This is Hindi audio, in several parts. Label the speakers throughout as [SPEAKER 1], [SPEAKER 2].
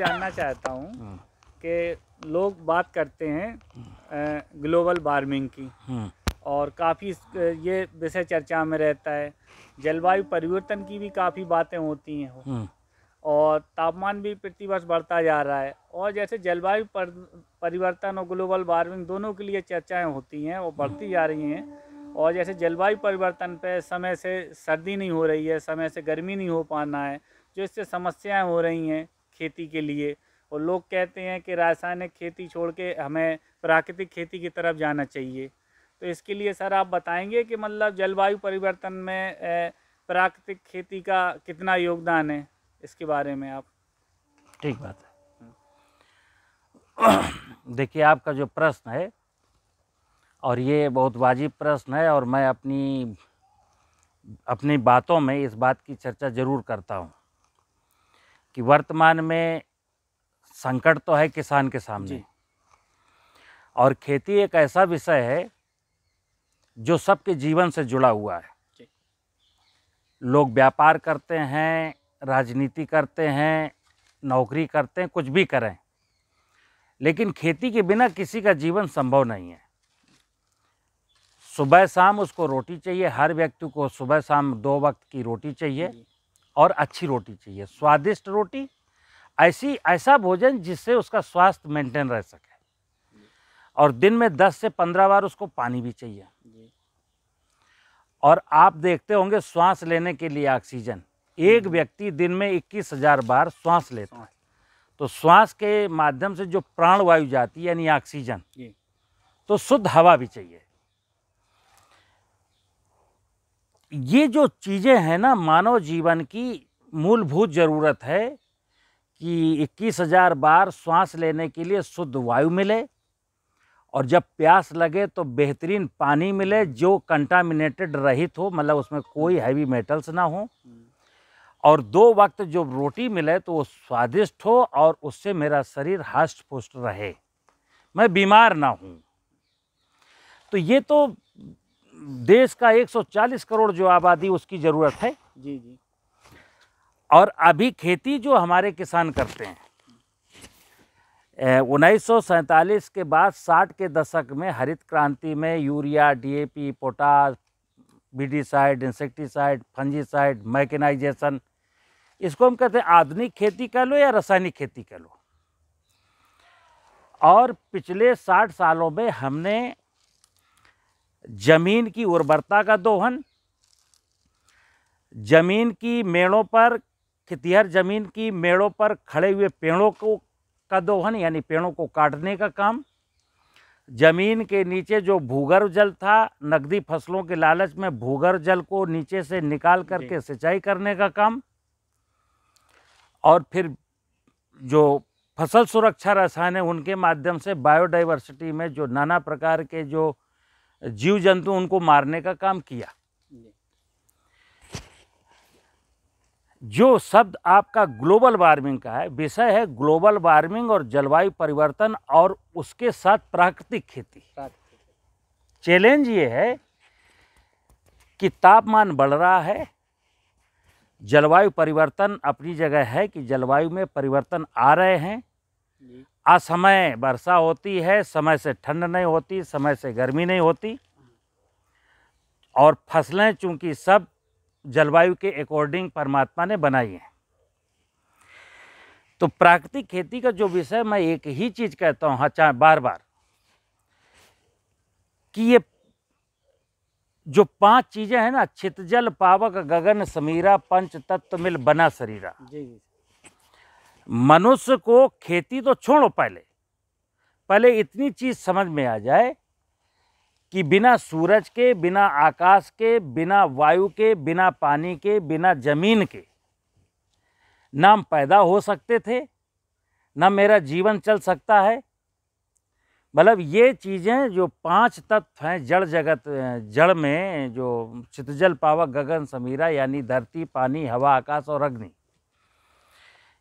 [SPEAKER 1] जानना चाहता हूँ हाँ। कि लोग बात करते हैं ग्लोबल हाँ। वार्मिंग की हाँ। और काफ़ी ये विषय चर्चा में रहता है जलवायु परिवर्तन की भी काफ़ी बातें होती हैं और तापमान भी प्रतिवर्ष बढ़ता जा रहा है और जैसे जलवायु पर, परिवर्तन और ग्लोबल वार्मिंग दोनों के लिए चर्चाएं होती हैं और बढ़ती जा रही हैं और जैसे जलवायु परिवर्तन पे समय से सर्दी नहीं हो रही है समय से गर्मी नहीं हो पाना है जो इससे समस्याएं हो रही हैं खेती के लिए और लोग कहते हैं कि रासायनिक खेती छोड़ के हमें प्राकृतिक खेती की तरफ जाना चाहिए तो इसके लिए सर आप बताएंगे कि मतलब जलवायु परिवर्तन में प्राकृतिक खेती का कितना योगदान है इसके बारे में आप
[SPEAKER 2] ठीक बात है देखिए आपका जो प्रश्न है और ये बहुत वाजिब प्रश्न है और मैं अपनी अपनी बातों में इस बात की चर्चा ज़रूर करता हूँ कि वर्तमान में संकट तो है किसान के सामने और खेती एक ऐसा विषय है जो सबके जीवन से जुड़ा हुआ है लोग व्यापार करते हैं राजनीति करते हैं नौकरी करते हैं कुछ भी करें लेकिन खेती के बिना किसी का जीवन संभव नहीं है सुबह शाम उसको रोटी चाहिए हर व्यक्ति को सुबह शाम दो वक्त की रोटी चाहिए और अच्छी रोटी चाहिए स्वादिष्ट रोटी ऐसी ऐसा भोजन जिससे उसका स्वास्थ्य मेंटेन रह सके और दिन में 10 से 15 बार उसको पानी भी चाहिए और आप देखते होंगे श्वास लेने के लिए ऑक्सीजन एक हम्म। व्यक्ति दिन में इक्कीस हजार बार श्वास लेता है तो श्वास के माध्यम से जो प्राण वायु जाती है यानी ऑक्सीजन तो शुद्ध हवा भी चाहिए ये जो चीज़ें हैं ना मानव जीवन की मूलभूत ज़रूरत है कि इक्कीस हज़ार बार श्वास लेने के लिए शुद्ध वायु मिले और जब प्यास लगे तो बेहतरीन पानी मिले जो कंटामिनेटेड रहित हो मतलब उसमें कोई हैवी मेटल्स ना हो और दो वक्त जो रोटी मिले तो वो स्वादिष्ट हो और उससे मेरा शरीर हष्ट पुष्ट रहे मैं बीमार ना हूँ तो ये तो देश का 140 करोड़ जो आबादी उसकी ज़रूरत है जी जी और अभी खेती जो हमारे किसान करते हैं उन्नीस के बाद 60 के दशक में हरित क्रांति में urea DAP potash weedicide insecticide fungicide mechanization इसको हम कहते हैं आधुनिक खेती कह लो या रासायनिक खेती कह लो और पिछले 60 सालों में हमने जमीन की उर्वरता का दोहन जमीन की मेड़ों पर खितिहर जमीन की मेड़ों पर खड़े हुए पेड़ों को का दोहन यानी पेड़ों को काटने का काम जमीन के नीचे जो भूगर्भ जल था नकदी फसलों के लालच में भूगर्भ जल को नीचे से निकाल करके सिंचाई करने का काम और फिर जो फसल सुरक्षा रसायन है उनके माध्यम से बायोडाइवर्सिटी में जो नाना प्रकार के जो जीव जंतु उनको मारने का काम किया जो शब्द आपका ग्लोबल वार्मिंग का है विषय है ग्लोबल वार्मिंग और जलवायु परिवर्तन और उसके साथ प्राकृतिक खेती चैलेंज ये है कि तापमान बढ़ रहा है जलवायु परिवर्तन अपनी जगह है कि जलवायु में परिवर्तन आ रहे हैं असमय वर्षा होती है समय से ठंड नहीं होती समय से गर्मी नहीं होती और फसलें चूंकि सब जलवायु के अकॉर्डिंग परमात्मा ने बनाई हैं तो प्राकृतिक खेती का जो विषय मैं एक ही चीज़ कहता हूँ हाँ बार बार कि ये जो पांच चीज़ें हैं ना छितजल पावक गगन समीरा पंच तत्व मिल बना शरीरा जी जी मनुष्य को खेती तो छोड़ो पहले पहले इतनी चीज़ समझ में आ जाए कि बिना सूरज के बिना आकाश के बिना वायु के बिना पानी के बिना ज़मीन के नाम पैदा हो सकते थे ना मेरा जीवन चल सकता है मतलब ये चीज़ें जो पांच तत्व हैं जड़ जगत जड़ में जो चितजल पावक गगन समीरा यानी धरती पानी हवा आकाश और अग्नि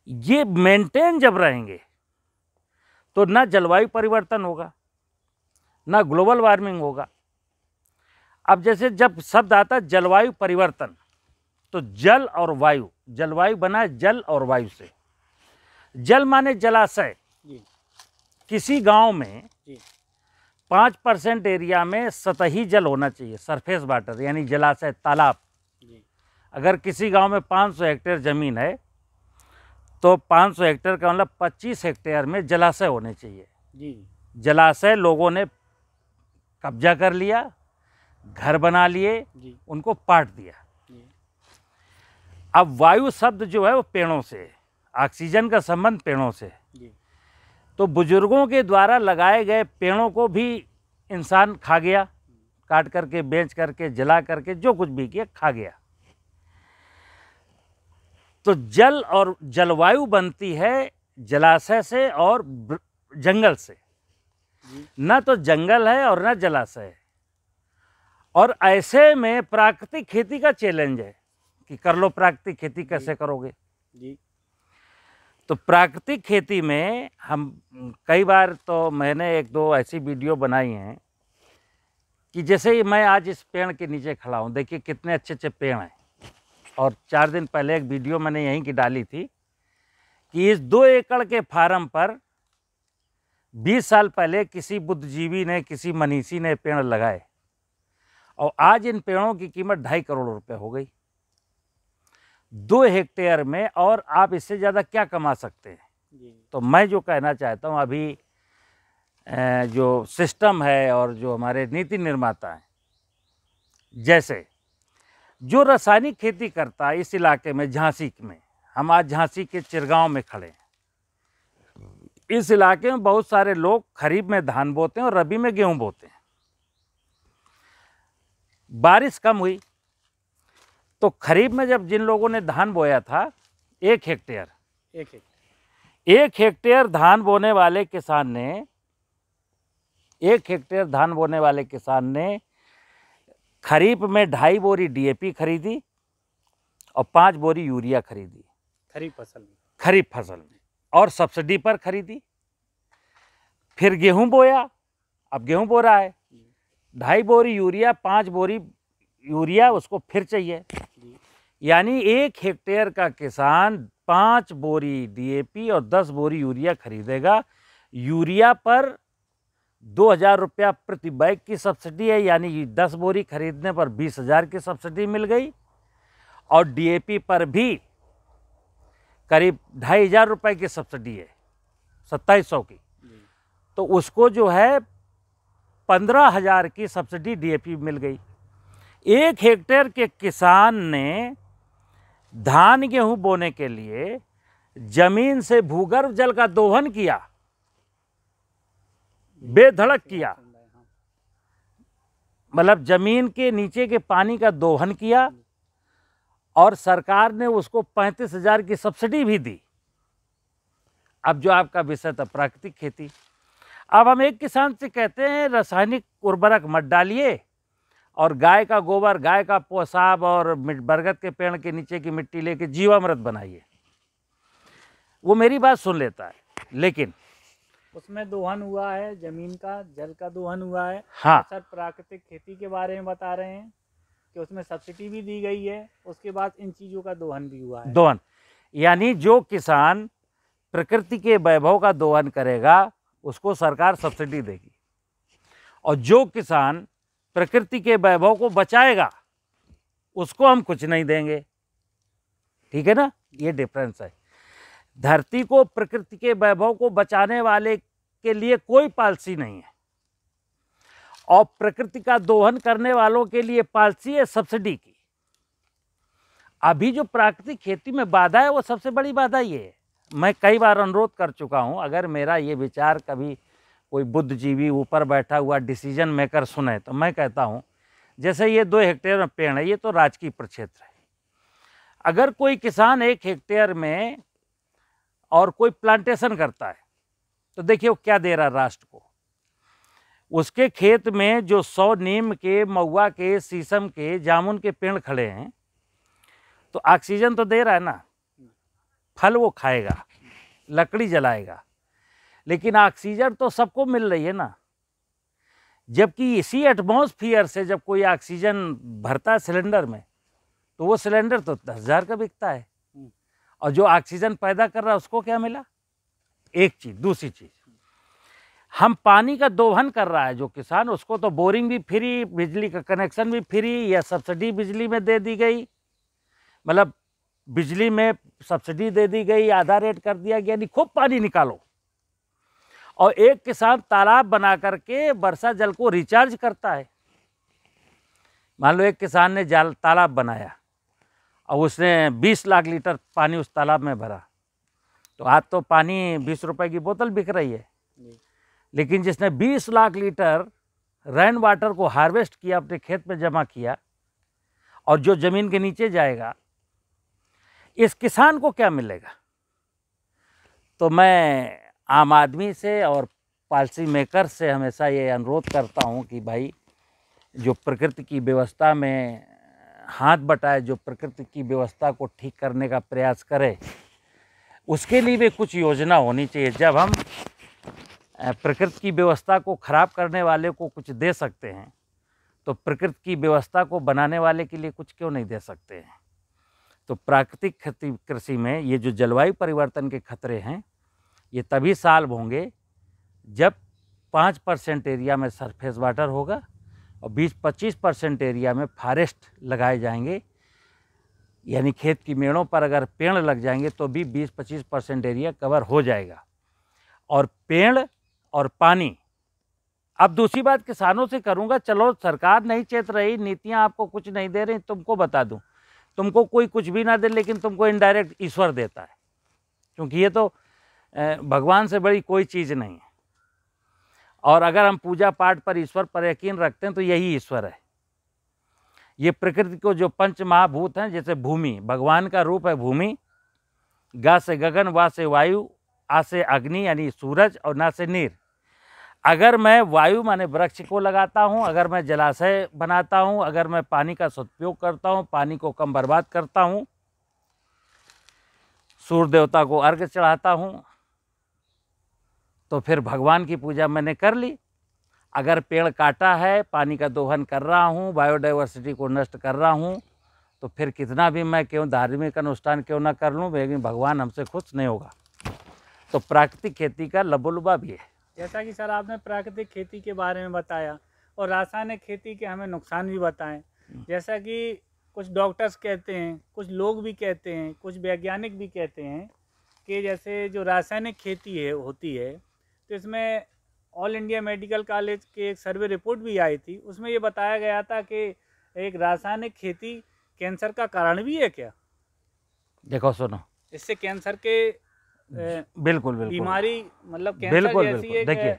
[SPEAKER 2] ये मेंटेन जब रहेंगे तो ना जलवायु परिवर्तन होगा ना ग्लोबल वार्मिंग होगा अब जैसे जब शब्द आता जलवायु परिवर्तन तो जल और वायु जलवायु बना जल और वायु से जल माने जलाशय किसी गांव में पाँच परसेंट एरिया में सतही जल होना चाहिए सरफेस वाटर यानी जलाशय तालाब अगर किसी गांव में 500 हेक्टेयर ज़मीन है तो 500 हेक्टेयर का मतलब 25 हेक्टेयर में जलाशय होने चाहिए जी जलाशय लोगों ने कब्जा कर लिया घर बना लिए उनको पाट दिया अब वायु शब्द जो है वो पेड़ों से ऑक्सीजन का संबंध पेड़ों से तो बुजुर्गों के द्वारा लगाए गए पेड़ों को भी इंसान खा गया काट करके बेच करके जला करके जो कुछ भी किया खा गया तो जल और जलवायु बनती है जलाशय से और जंगल से ना तो जंगल है और ना जलाशय है और ऐसे में प्राकृतिक खेती का चैलेंज है कि कर लो प्राकृतिक खेती कैसे करोगे जी तो प्राकृतिक खेती में हम कई बार तो मैंने एक दो ऐसी वीडियो बनाई हैं कि जैसे ही मैं आज इस पेड़ के नीचे खड़ा हूँ देखिए कितने अच्छे अच्छे पेड़ हैं और चार दिन पहले एक वीडियो मैंने यहीं की डाली थी कि इस दो एकड़ के फार्म पर 20 साल पहले किसी बुद्धिजीवी ने किसी मनीषी ने पेड़ लगाए और आज इन पेड़ों की कीमत ढाई करोड़ रुपए हो गई दो हेक्टेयर में और आप इससे ज़्यादा क्या कमा सकते हैं तो मैं जो कहना चाहता हूँ अभी जो सिस्टम है और जो हमारे नीति निर्माता हैं जैसे जो रासायनिक खेती करता है इस इलाके में झांसी में हम आज झांसी के चिरगांव में खड़े हैं इस इलाके में बहुत सारे लोग खरीफ में धान बोते हैं और रबी में गेहूं बोते हैं बारिश कम हुई तो खरीफ में जब जिन लोगों ने धान बोया था एक हेक्टेयर एक हेक्टेयर एक हेक्टेयर धान बोने वाले किसान ने एक हेक्टेयर धान बोने वाले किसान ने खरीफ में ढाई बोरी डीएपी खरीदी और पाँच बोरी यूरिया खरीदी खरीफ फसल में खरीफ फसल में और सब्सिडी पर खरीदी फिर गेहूं बोया अब गेहूं बो रहा है ढाई बोरी यूरिया पाँच बोरी यूरिया उसको फिर चाहिए यानी एक हेक्टेयर का किसान पाँच बोरी डीएपी और दस बोरी यूरिया खरीदेगा यूरिया पर दो हज़ार रुपया प्रति बैग की सब्सिडी है यानी दस बोरी खरीदने पर बीस हज़ार की सब्सिडी मिल गई और डीएपी पर भी करीब ढाई हज़ार रुपये की सब्सिडी है सत्ताईस सौ की तो उसको जो है पंद्रह हज़ार की सब्सिडी डीएपी मिल गई एक हेक्टेयर के किसान ने धान गेहूं बोने के लिए ज़मीन से भूगर्भ जल का दोहन किया बेधड़क किया हाँ। मतलब जमीन के नीचे के पानी का दोहन किया और सरकार ने उसको पैंतीस हजार की सब्सिडी भी दी अब जो आपका विषय था प्राकृतिक खेती अब हम एक किसान से कहते हैं रासायनिक उर्वरक मत डालिए और गाय का गोबर गाय का पोसाब और बरगद के पेड़ के नीचे की मिट्टी लेके जीवामृत बनाइए वो मेरी बात सुन लेता है लेकिन
[SPEAKER 1] उसमें दोहन हुआ है जमीन का जल का दोहन हुआ है हाँ सर प्राकृतिक खेती के बारे में बता रहे हैं कि उसमें सब्सिडी भी दी गई है उसके बाद इन चीज़ों का दोहन भी हुआ है
[SPEAKER 2] दोहन यानी जो किसान प्रकृति के वैभव का दोहन करेगा उसको सरकार सब्सिडी देगी और जो किसान प्रकृति के वैभव को बचाएगा उसको हम कुछ नहीं देंगे ठीक है ना ये डिफरेंस है धरती को प्रकृति के वैभव को बचाने वाले के लिए कोई पॉलिसी नहीं है और प्रकृति का दोहन करने वालों के लिए पॉलिसी है सब्सिडी की अभी जो प्राकृतिक खेती में बाधा है वो सबसे बड़ी बाधा ये है मैं कई बार अनुरोध कर चुका हूँ अगर मेरा ये विचार कभी कोई बुद्धिजीवी ऊपर बैठा हुआ डिसीजन मेकर सुने तो मैं कहता हूँ जैसे ये दो हेक्टेयर में पेड़ है ये तो राजकीय प्रक्षेत्र है अगर कोई किसान एक हेक्टेयर में और कोई प्लांटेशन करता है तो देखिए वो क्या दे रहा राष्ट्र को उसके खेत में जो सौ नीम के महुआ के शीशम के जामुन के पेड़ खड़े हैं तो ऑक्सीजन तो दे रहा है ना फल वो खाएगा लकड़ी जलाएगा लेकिन ऑक्सीजन तो सबको मिल रही है ना जबकि इसी एटमोसफियर से जब कोई ऑक्सीजन भरता है सिलेंडर में तो वो सिलेंडर तो दस हज़ार का बिकता है हम्म। और जो ऑक्सीजन पैदा कर रहा है उसको क्या मिला एक चीज़ दूसरी चीज़ हम पानी का दोहन कर रहा है जो किसान उसको तो बोरिंग भी फ्री बिजली का कनेक्शन भी फ्री या सब्सिडी बिजली में दे दी गई मतलब बिजली में सब्सिडी दे दी गई आधा रेट कर दिया गया यानी खूब पानी निकालो और एक किसान तालाब बना करके वर्षा जल को रिचार्ज करता है मान लो एक किसान ने जाल तालाब बनाया और उसने 20 लाख लीटर पानी उस तालाब में भरा तो आज तो पानी बीस रुपए की बोतल बिक रही है लेकिन जिसने बीस लाख लीटर रेन वाटर को हार्वेस्ट किया अपने खेत में जमा किया और जो ज़मीन के नीचे जाएगा इस किसान को क्या मिलेगा तो मैं आम आदमी से और पॉलिसी मेकर से हमेशा ये अनुरोध करता हूँ कि भाई जो प्रकृति की व्यवस्था में हाथ बटाए जो प्रकृति की व्यवस्था को ठीक करने का प्रयास करे उसके लिए भी कुछ योजना होनी चाहिए जब हम प्रकृति की व्यवस्था को खराब करने वाले को कुछ दे सकते हैं तो प्रकृति की व्यवस्था को बनाने वाले के लिए कुछ क्यों नहीं दे सकते हैं तो प्राकृतिक कृषि में ये जो जलवायु परिवर्तन के खतरे हैं ये तभी साल होंगे जब पाँच परसेंट एरिया में सरफेस वाटर होगा और बीस पच्चीस परसेंट एरिया में फॉरेस्ट लगाए जाएंगे यानी खेत की मेड़ों पर अगर पेड़ लग जाएंगे तो भी 20-25 परसेंट एरिया कवर हो जाएगा और पेड़ और पानी अब दूसरी बात किसानों से करूंगा चलो सरकार नहीं चेत रही नीतियां आपको कुछ नहीं दे रही तुमको बता दूं तुमको कोई कुछ भी ना दे लेकिन तुमको इनडायरेक्ट ईश्वर देता है क्योंकि ये तो भगवान से बड़ी कोई चीज़ नहीं है और अगर हम पूजा पाठ पर ईश्वर पर यकीन रखते हैं तो यही ईश्वर है ये प्रकृति को जो पंच महाभूत हैं जैसे भूमि भगवान का रूप है भूमि गा से गगन वा से वायु आ से अग्नि यानी सूरज और ना से नीर अगर मैं वायु माने वृक्ष को लगाता हूँ अगर मैं जलाशय बनाता हूँ अगर मैं पानी का सदुपयोग करता हूँ पानी को कम बर्बाद करता हूँ सूर्य देवता को अर्घ चढ़ाता हूँ तो फिर भगवान की पूजा मैंने कर ली अगर पेड़ काटा है पानी का दोहन कर रहा हूँ बायोडाइवर्सिटी को नष्ट कर रहा हूँ तो फिर कितना भी मैं क्यों धार्मिक अनुष्ठान क्यों ना कर लूँ लेकिन भगवान हमसे खुश नहीं होगा तो प्राकृतिक खेती का लबोलबा भी है
[SPEAKER 1] जैसा कि सर आपने प्राकृतिक खेती के बारे में बताया और रासायनिक खेती के हमें नुकसान भी बताएं हम्म। जैसा कि कुछ डॉक्टर्स कहते हैं कुछ लोग भी कहते हैं कुछ वैज्ञानिक भी कहते हैं कि जैसे जो रासायनिक खेती है होती है तो इसमें ऑल इंडिया मेडिकल कॉलेज की एक सर्वे रिपोर्ट भी आई थी उसमें ये बताया गया था कि एक रासायनिक खेती कैंसर का कारण भी है क्या देखो सुनो इससे कैंसर के बिल्कुल बिल्कुल बीमारी मतलब कैंसर बिल्कुल, बिल्कुल देखिए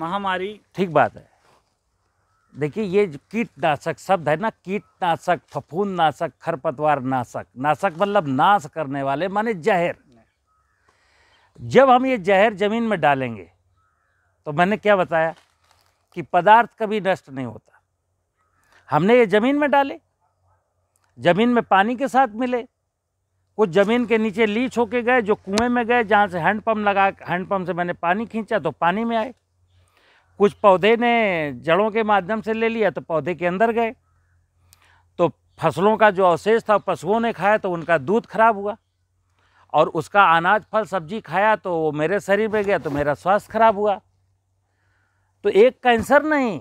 [SPEAKER 1] महामारी
[SPEAKER 2] ठीक बात है देखिए ये कीटनाशक शब्द है ना कीटनाशक फफूंद नाशक खरपतवार नाशक नाशक मतलब नाश करने वाले माने जहर जब हम ये जहर जमीन में डालेंगे तो मैंने क्या बताया कि पदार्थ कभी नष्ट नहीं होता हमने ये ज़मीन में डाले ज़मीन में पानी के साथ मिले कुछ ज़मीन के नीचे लीच होके गए जो कुएं में गए जहाँ से हैंडपम्प लगा हैंडपम्प से मैंने पानी खींचा तो पानी में आए कुछ पौधे ने जड़ों के माध्यम से ले लिया तो पौधे के अंदर गए तो फसलों का जो अवशेष था पशुओं ने खाया तो उनका दूध खराब हुआ और उसका अनाज फल सब्जी खाया तो वो मेरे शरीर में गया तो मेरा स्वास्थ्य खराब हुआ तो एक कैंसर नहीं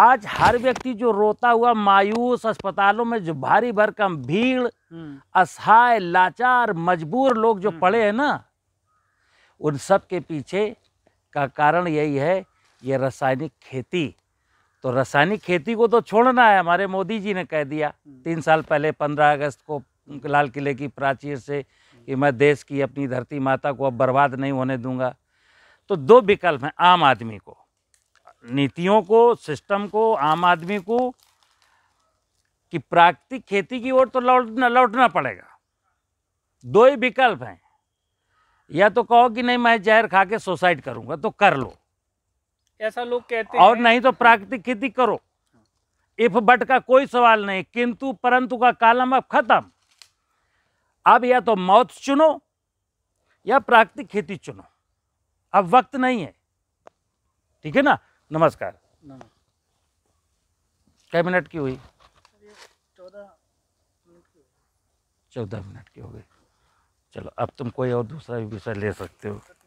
[SPEAKER 2] आज हर व्यक्ति जो रोता हुआ मायूस अस्पतालों में जो भारी भरकम भीड़ हम्म। असहाय लाचार मजबूर लोग जो हम्म। पड़े हैं ना उन सब के पीछे का कारण यही है ये रासायनिक खेती तो रासायनिक खेती को तो छोड़ना है हमारे मोदी जी ने कह दिया हम्म। तीन साल पहले पंद्रह अगस्त को लाल किले की प्राचीर से कि मैं देश की अपनी धरती माता को अब बर्बाद नहीं होने दूंगा तो दो विकल्प हैं आम आदमी को नीतियों को सिस्टम को आम आदमी को कि प्राकृतिक खेती की ओर तो लौटना लौटना पड़ेगा दो ही विकल्प हैं या तो कहो कि नहीं मैं जहर खा के सुसाइड करूंगा तो कर लो
[SPEAKER 1] ऐसा लोग कहते हैं और नहीं
[SPEAKER 2] तो प्राकृतिक खेती करो इफ बट का कोई सवाल नहीं किंतु परंतु का कालम अब खत्म अब या तो मौत चुनो या प्राकृतिक खेती चुनो अब वक्त नहीं है ठीक है ना नमस्कार कई मिनट की हुई चौदह मिनट की हो गई चलो अब तुम कोई और दूसरा भी विषय ले सकते हो